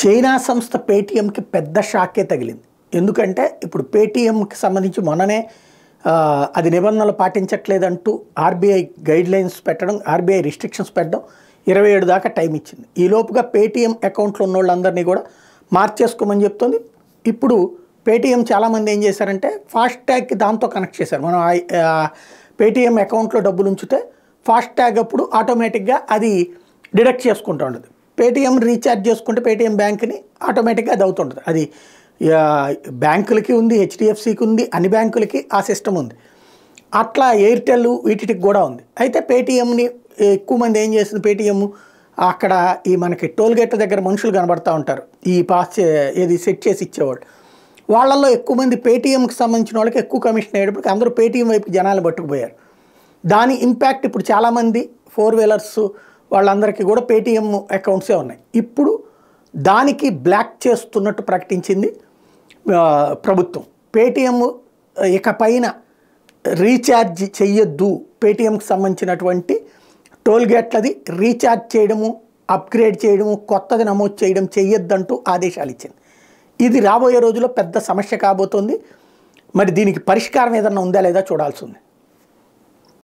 China సంస్థ పేటీఎంకి పెద్ద షాకే తగిలింది ఎందుకంటే ఇప్పుడు పేటీఎంకి సంబంధించి మొన్ననే అది నిబంధనలు పాటించట్లేదంటూ ఆర్బీఐ గైడ్లైన్స్ పెట్టడం ఆర్బీఐ రిస్ట్రిక్షన్స్ పెట్టడం ఇరవై ఏడు దాకా టైం ఇచ్చింది ఈ లోపుగా పేటీఎం అకౌంట్లో ఉన్న వాళ్ళందరినీ కూడా మార్చేసుకోమని చెప్తుంది ఇప్పుడు పేటీఎం చాలామంది ఏం చేశారంటే ఫాస్ట్ ట్యాగ్కి దాంతో కనెక్ట్ చేశారు మనం పేటీఎం అకౌంట్లో డబ్బులు ఉంచితే ఫాస్ట్ ట్యాగ్ అప్పుడు ఆటోమేటిక్గా అది డిడక్ట్ చేసుకుంటూ ఉండదు పేటిఎం రీఛార్జ్ చేసుకుంటే పేటీఎం బ్యాంక్ని ఆటోమేటిక్గా అది అవుతుంటుంది అది బ్యాంకులకి ఉంది హెచ్డిఎఫ్సికి ఉంది అన్ని బ్యాంకులకి ఆ సిస్టమ్ ఉంది అట్లా ఎయిర్టెల్ వీటికి కూడా ఉంది అయితే పేటీఎంని ఎక్కువ మంది ఏం చేసింది పేటీఎం అక్కడ ఈ మనకి టోల్ గేట్ల దగ్గర మనుషులు కనబడుతూ ఉంటారు ఈ పాస్ ఏది సెట్ చేసి ఇచ్చేవాళ్ళు వాళ్ళల్లో ఎక్కువ మంది పేటీఎంకి సంబంధించిన వాళ్ళకి ఎక్కువ కమిషన్ అయ్యేటప్పుడు అందరూ పేటీఎం వైపు జనాలు పట్టుకుపోయారు దాని ఇంపాక్ట్ ఇప్పుడు చాలామంది ఫోర్ వీలర్స్ వాళ్ళందరికీ కూడా పేటీఎం అకౌంట్సే ఉన్నాయి ఇప్పుడు దానికి బ్లాక్ చేస్తున్నట్టు ప్రకటించింది ప్రభుత్వం పేటీఎం ఇకపైన రీఛార్జ్ చెయ్యొద్దు పేటీఎంకి సంబంధించినటువంటి టోల్ గేట్లది రీఛార్జ్ చేయడము అప్గ్రేడ్ చేయడము కొత్తది నమోదు చేయడం చేయొద్దంటూ ఆదేశాలు ఇచ్చింది ఇది రాబోయే రోజుల్లో పెద్ద సమస్య కాబోతోంది మరి దీనికి పరిష్కారం ఏదన్నా ఉందా లేదా చూడాల్సి ఉంది